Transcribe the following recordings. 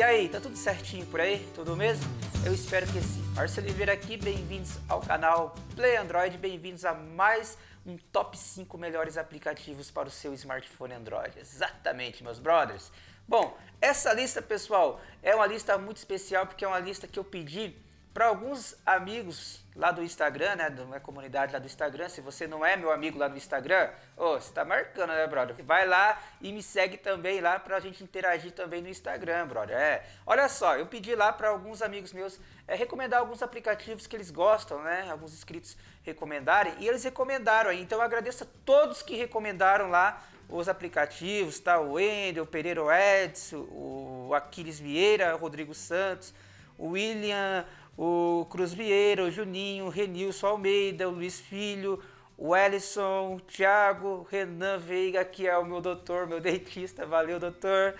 E aí, tá tudo certinho por aí? Tudo mesmo? Eu espero que sim. Marcelo Oliveira aqui, bem-vindos ao canal Play Android, bem-vindos a mais um top 5 melhores aplicativos para o seu smartphone Android. Exatamente, meus brothers. Bom, essa lista, pessoal, é uma lista muito especial porque é uma lista que eu pedi para alguns amigos lá do Instagram, né, da minha comunidade lá do Instagram, se você não é meu amigo lá no Instagram, ô, oh, você tá marcando, né, brother? Vai lá e me segue também lá pra gente interagir também no Instagram, brother. É. Olha só, eu pedi lá para alguns amigos meus é, recomendar alguns aplicativos que eles gostam, né? Alguns inscritos recomendarem e eles recomendaram aí. Então eu agradeço a todos que recomendaram lá os aplicativos, tá? O Wendel, o Pereira Edson, o Aquiles Vieira, o Rodrigo Santos, o William, o Cruz Vieira, o Juninho, o Renilson Almeida, o Luiz Filho, o Ellison, o Thiago, o Renan Veiga, que é o meu doutor, meu dentista, valeu doutor.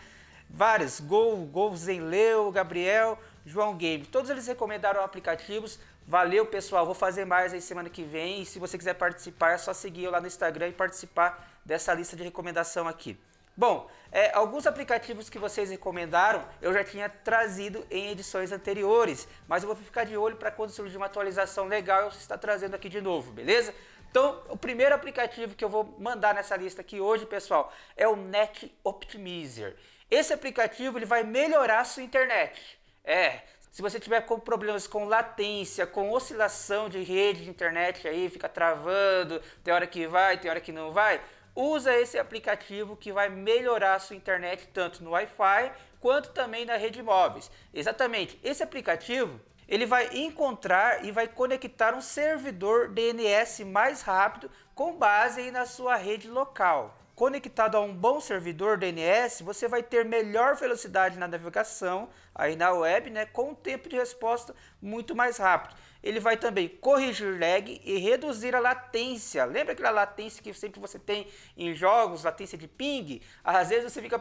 Vários, Gol, Gol Zenleu, Gabriel, João Game, todos eles recomendaram aplicativos. Valeu pessoal, vou fazer mais aí semana que vem. E se você quiser participar, é só seguir eu lá no Instagram e participar dessa lista de recomendação aqui. Bom, é, alguns aplicativos que vocês recomendaram eu já tinha trazido em edições anteriores, mas eu vou ficar de olho para quando surgir uma atualização legal eu estar trazendo aqui de novo, beleza? Então, o primeiro aplicativo que eu vou mandar nessa lista aqui hoje, pessoal, é o Net Optimizer. Esse aplicativo ele vai melhorar a sua internet. É, se você tiver com problemas com latência, com oscilação de rede de internet aí, fica travando, tem hora que vai, tem hora que não vai, usa esse aplicativo que vai melhorar a sua internet tanto no Wi-Fi quanto também na rede móveis. Exatamente, esse aplicativo ele vai encontrar e vai conectar um servidor DNS mais rápido com base na sua rede local conectado a um bom servidor DNS, você vai ter melhor velocidade na navegação, aí na web, né, com um tempo de resposta muito mais rápido. Ele vai também corrigir lag e reduzir a latência. Lembra aquela latência que sempre você tem em jogos, latência de ping? Às vezes você fica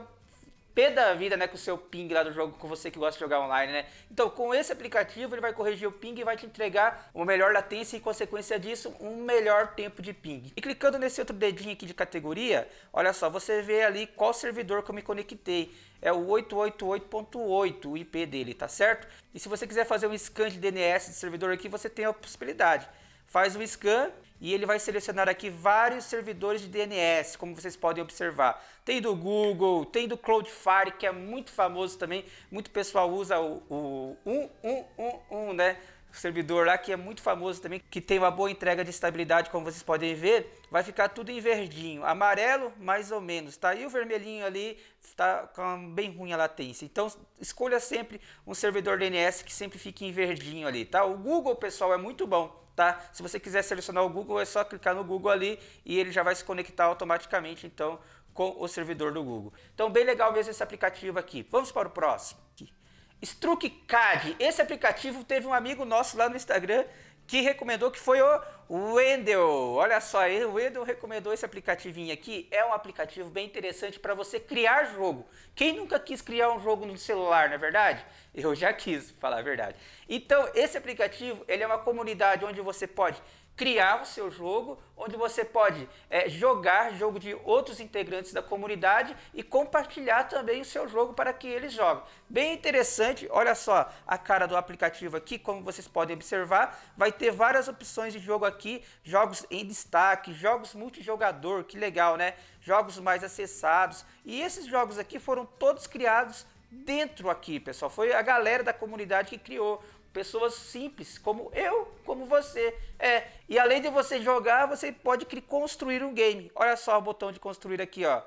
P da vida, né, com o seu ping lá do jogo, com você que gosta de jogar online, né? Então, com esse aplicativo, ele vai corrigir o ping e vai te entregar uma melhor latência e, consequência disso, um melhor tempo de ping. E clicando nesse outro dedinho aqui de categoria, olha só, você vê ali qual servidor que eu me conectei é o 888.8, o IP dele, tá certo? E se você quiser fazer um scan de DNS de servidor aqui, você tem a possibilidade. Faz o um scan e ele vai selecionar aqui vários servidores de DNS, como vocês podem observar. Tem do Google, tem do Cloudflare, que é muito famoso também, muito pessoal usa o, o 1111, né? O servidor lá que é muito famoso também, que tem uma boa entrega de estabilidade, como vocês podem ver, vai ficar tudo em verdinho, amarelo mais ou menos, tá? E o vermelhinho ali está com bem ruim a latência. Então escolha sempre um servidor DNS que sempre fique em verdinho ali, tá? O Google, pessoal, é muito bom tá? Se você quiser selecionar o Google, é só clicar no Google ali e ele já vai se conectar automaticamente, então, com o servidor do Google. Então, bem legal mesmo esse aplicativo aqui. Vamos para o próximo. StruckCAD. Esse aplicativo teve um amigo nosso lá no Instagram que recomendou que foi o Wendel, olha só, o Wendel recomendou esse aplicativinho aqui. É um aplicativo bem interessante para você criar jogo. Quem nunca quis criar um jogo no celular, não é verdade? Eu já quis, falar a verdade. Então, esse aplicativo ele é uma comunidade onde você pode criar o seu jogo, onde você pode é, jogar jogo de outros integrantes da comunidade e compartilhar também o seu jogo para que eles joguem. Bem interessante, olha só a cara do aplicativo aqui, como vocês podem observar, vai ter várias opções de jogo aqui aqui jogos em destaque, jogos multijogador, que legal, né? Jogos mais acessados. E esses jogos aqui foram todos criados dentro aqui, pessoal. Foi a galera da comunidade que criou. Pessoas simples, como eu, como você. É, e além de você jogar, você pode construir um game. Olha só o botão de construir aqui, ó.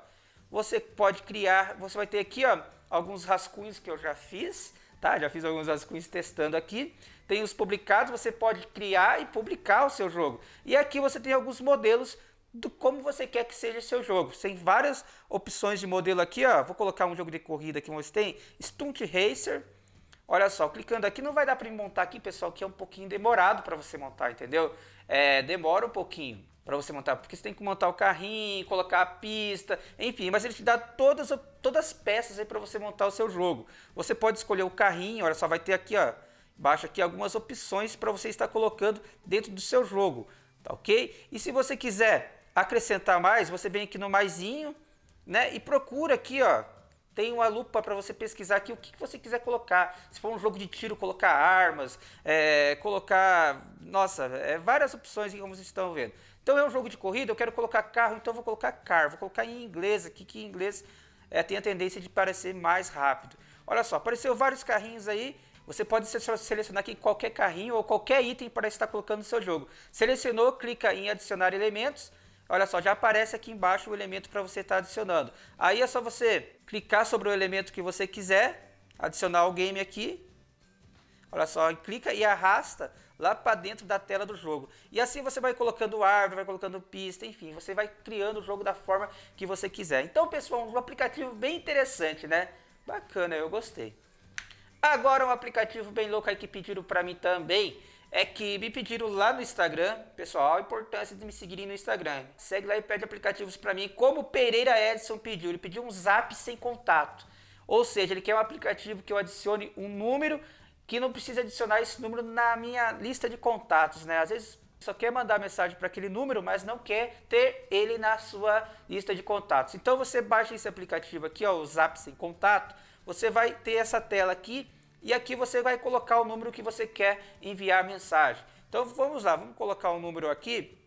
Você pode criar, você vai ter aqui, ó, alguns rascunhos que eu já fiz Tá? Já fiz alguns rascunhos testando aqui. Tem os publicados, você pode criar e publicar o seu jogo. E aqui você tem alguns modelos do como você quer que seja seu jogo. Tem várias opções de modelo aqui, ó. Vou colocar um jogo de corrida que você tem Stunt Racer. Olha só, clicando aqui não vai dar para montar aqui, pessoal, que é um pouquinho demorado para você montar, entendeu? É, demora um pouquinho para você montar, porque você tem que montar o carrinho, colocar a pista, enfim, mas ele te dá todas, todas as peças aí para você montar o seu jogo. Você pode escolher o carrinho, olha só, vai ter aqui, ó, embaixo aqui algumas opções para você estar colocando dentro do seu jogo, tá OK? E se você quiser acrescentar mais, você vem aqui no maisinho, né, e procura aqui, ó, tem uma lupa para você pesquisar aqui o que, você quiser colocar. Se for um jogo de tiro, colocar armas, é, colocar. Nossa, é, várias opções como vocês estão vendo. Então é um jogo de corrida, eu quero colocar carro, então vou colocar car, vou colocar em inglês aqui, que em inglês é, tem a tendência de parecer mais rápido. Olha só, apareceu vários carrinhos aí. Você pode selecionar aqui qualquer carrinho ou qualquer item para estar colocando no seu jogo. Selecionou, clica em adicionar elementos olha só, já aparece aqui embaixo o elemento para você estar tá adicionando. Aí é só você clicar sobre o elemento que você quiser, adicionar o game aqui. Olha só, clica e arrasta lá para dentro da tela do jogo. E assim você vai colocando árvore, vai colocando pista, enfim, você vai criando o jogo da forma que você quiser. Então, pessoal, um aplicativo bem interessante, né? Bacana, eu gostei. Agora um aplicativo bem louco aí que pediram para mim também, é que me pediram lá no Instagram, pessoal, a importância de me seguirem no Instagram. Segue lá e pede aplicativos para mim, como Pereira Edson pediu. Ele pediu um zap sem contato. Ou seja, ele quer um aplicativo que eu adicione um número que não precisa adicionar esse número na minha lista de contatos, né? Às vezes só quer mandar mensagem para aquele número, mas não quer ter ele na sua lista de contatos. Então você baixa esse aplicativo aqui, ó, o Zap sem contato. Você vai ter essa tela aqui e aqui você vai colocar o número que você quer enviar a mensagem. Então vamos lá, vamos colocar um número aqui.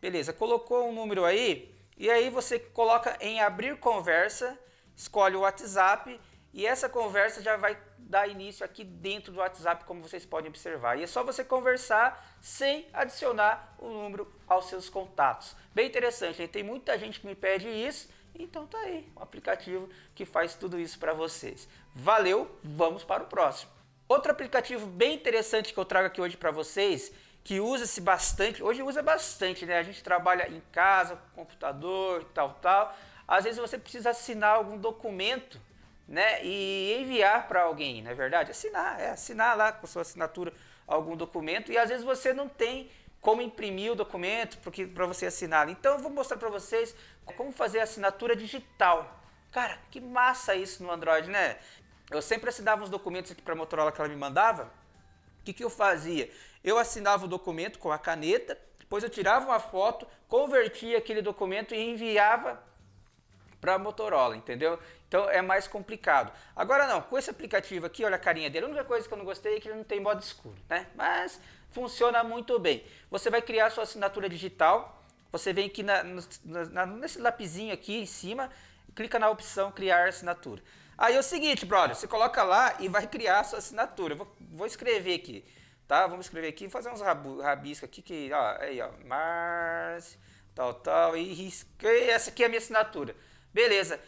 Beleza, colocou um número aí. E aí você coloca em abrir conversa, escolhe o WhatsApp e essa conversa já vai dar início aqui dentro do WhatsApp, como vocês podem observar. E é só você conversar sem adicionar o número aos seus contatos. Bem interessante, tem muita gente que me pede isso então tá aí, um aplicativo que faz tudo isso para vocês. Valeu, vamos para o próximo. Outro aplicativo bem interessante que eu trago aqui hoje para vocês, que usa-se bastante, hoje usa bastante, né? A gente trabalha em casa, com computador, tal, tal. Às vezes você precisa assinar algum documento, né? E enviar para alguém, não é verdade? Assinar, é assinar lá com sua assinatura algum documento e às vezes você não tem como imprimir o documento para você assinar. Então eu vou mostrar para vocês como fazer a assinatura digital. Cara, que massa isso no Android, né? Eu sempre assinava os documentos aqui para a Motorola que ela me mandava. O que, que eu fazia? Eu assinava o documento com a caneta, depois eu tirava uma foto, convertia aquele documento e enviava para a Motorola, entendeu? Então é mais complicado. Agora não, com esse aplicativo aqui, olha a carinha dele, a única coisa que eu não gostei é que ele não tem modo escuro, né? Mas funciona muito bem. Você vai criar sua assinatura digital, você vem aqui na, na, nesse lapizinho aqui em cima, clica na opção criar assinatura. Aí é o seguinte, brother, você coloca lá e vai criar sua assinatura. Eu vou, vou escrever aqui, tá? Vamos escrever aqui, fazer uns rabu, rabisco aqui, que, ó, aí, ó, Mars, tal, tal, e risquei, essa aqui é a minha assinatura. Beleza.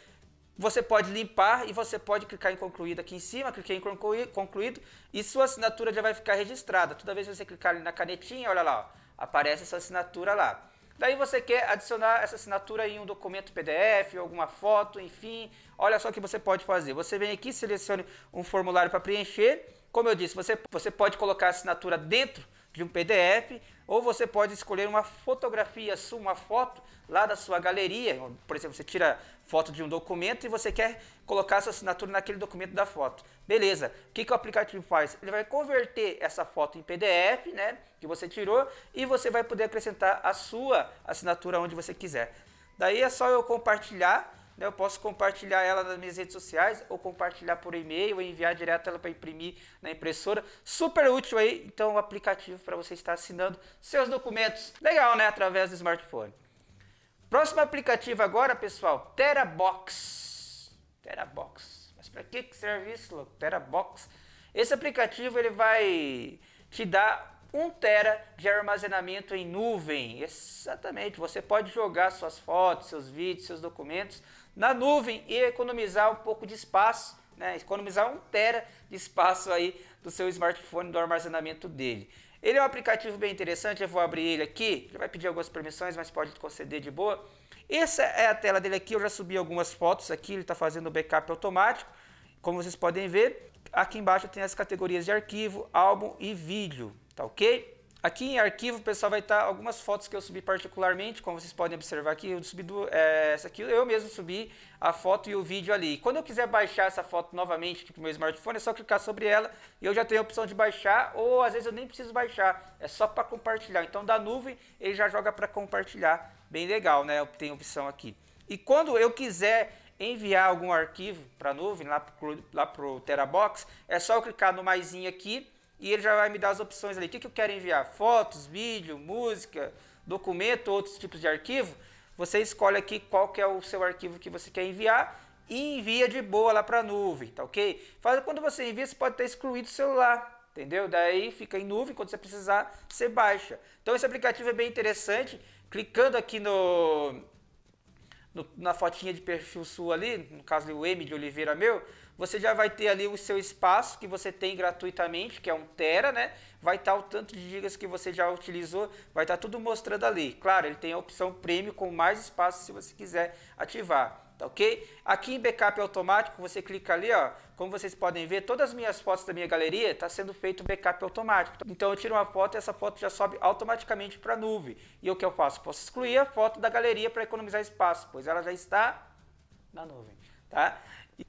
Você pode limpar e você pode clicar em concluído aqui em cima, clique em concluído e sua assinatura já vai ficar registrada. Toda vez que você clicar ali na canetinha, olha lá, ó, aparece essa assinatura lá. Daí você quer adicionar essa assinatura em um documento PDF, alguma foto, enfim. Olha só o que você pode fazer. Você vem aqui, selecione um formulário para preencher. Como eu disse, você, você pode colocar a assinatura dentro de um PDF, ou você pode escolher uma fotografia sua, uma foto lá da sua galeria. Por exemplo, você tira foto de um documento e você quer colocar sua assinatura naquele documento da foto. Beleza, o que, que o aplicativo faz? Ele vai converter essa foto em PDF, né, que você tirou, e você vai poder acrescentar a sua assinatura onde você quiser. Daí é só eu compartilhar né? Eu posso compartilhar ela nas minhas redes sociais, ou compartilhar por e-mail, ou enviar direto ela para imprimir na impressora. Super útil aí, então, o um aplicativo para você estar assinando seus documentos. Legal, né? Através do smartphone. Próximo aplicativo agora, pessoal, Terabox. Terabox. Mas para que, serve isso, louco? Terabox. Esse aplicativo ele vai te dar 1 tera de armazenamento em nuvem. Exatamente, você pode jogar suas fotos, seus vídeos, seus documentos na nuvem e economizar um pouco de espaço, né? economizar um tera de espaço aí do seu smartphone, do armazenamento dele. Ele é um aplicativo bem interessante, eu vou abrir ele aqui, ele vai pedir algumas permissões, mas pode conceder de boa. Essa é a tela dele aqui, eu já subi algumas fotos aqui, ele está fazendo o backup automático, como vocês podem ver. Aqui embaixo tem as categorias de arquivo, álbum e vídeo, tá ok? Aqui em arquivo, pessoal vai estar tá, algumas fotos que eu subi particularmente, como vocês podem observar aqui, eu subi do, é, essa aqui, eu mesmo subi a foto e o vídeo ali. Quando eu quiser baixar essa foto novamente aqui para o meu smartphone, é só clicar sobre ela e eu já tenho a opção de baixar, ou às vezes eu nem preciso baixar, é só para compartilhar. Então da nuvem ele já joga para compartilhar, bem legal, né? Tem opção aqui. E quando eu quiser enviar algum arquivo para a nuvem, lá para o Terabox, é só eu clicar no maisinho aqui, e ele já vai me dar as opções ali. O que, que eu quero enviar? Fotos, vídeo, música, documento, outros tipos de arquivo. Você escolhe aqui qual que é o seu arquivo que você quer enviar e envia de boa lá para a nuvem, tá ok? Quando você envia, você pode ter excluído o celular, entendeu? Daí fica em nuvem, quando você precisar, você baixa. Então esse aplicativo é bem interessante. Clicando aqui no, no na fotinha de perfil sua ali, no caso o M de Oliveira meu, você já vai ter ali o seu espaço que você tem gratuitamente, que é um tera, né? Vai estar tá o tanto de gigas que você já utilizou, vai estar tá tudo mostrando ali. Claro, ele tem a opção premium com mais espaço se você quiser ativar, tá ok? Aqui em backup automático, você clica ali, ó. Como vocês podem ver, todas as minhas fotos da minha galeria está sendo feito backup automático. Então eu tiro uma foto e essa foto já sobe automaticamente para a nuvem. E o que eu faço? Posso excluir a foto da galeria para economizar espaço, pois ela já está na nuvem, tá?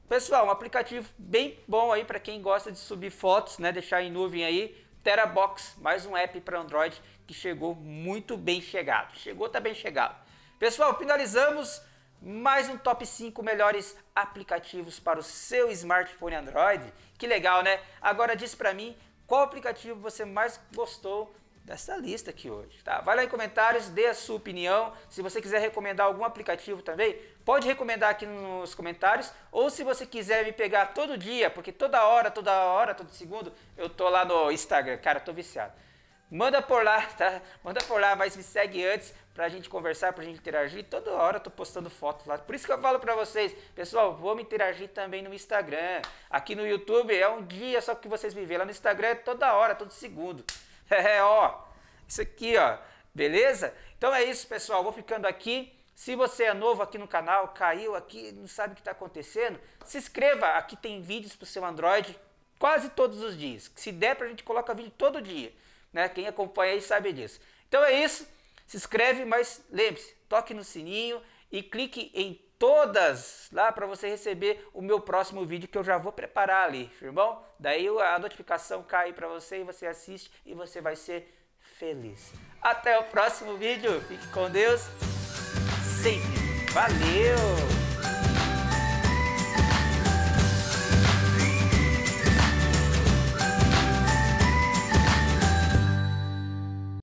Pessoal, um aplicativo bem bom aí para quem gosta de subir fotos, né? Deixar em nuvem aí. Terabox, mais um app para Android que chegou muito bem chegado. Chegou, tá bem chegado. Pessoal, finalizamos mais um top 5 melhores aplicativos para o seu smartphone Android. Que legal, né? Agora diz para mim qual aplicativo você mais gostou dessa lista aqui hoje. Tá? Vai lá em comentários, dê a sua opinião. Se você quiser recomendar algum aplicativo também, pode recomendar aqui nos comentários. Ou se você quiser me pegar todo dia, porque toda hora, toda hora, todo segundo, eu tô lá no Instagram. Cara, tô viciado. Manda por lá, tá? Manda por lá, mas me segue antes pra gente conversar, pra gente interagir. Toda hora eu tô postando foto lá. Por isso que eu falo pra vocês, pessoal, vamos interagir também no Instagram. Aqui no YouTube é um dia só que vocês me veem. Lá no Instagram é toda hora, todo segundo. É, ó, isso aqui, ó, beleza? Então é isso, pessoal, vou ficando aqui. Se você é novo aqui no canal, caiu aqui, não sabe o que está acontecendo, se inscreva, aqui tem vídeos para o seu Android quase todos os dias. Se der para a gente coloca vídeo todo dia, né? Quem acompanha aí sabe disso. Então é isso, se inscreve, mas lembre-se, toque no sininho e clique em todas lá para você receber o meu próximo vídeo que eu já vou preparar ali, irmão. Daí a notificação cai para você e você assiste e você vai ser feliz. Até o próximo vídeo. Fique com Deus. Sempre. Valeu.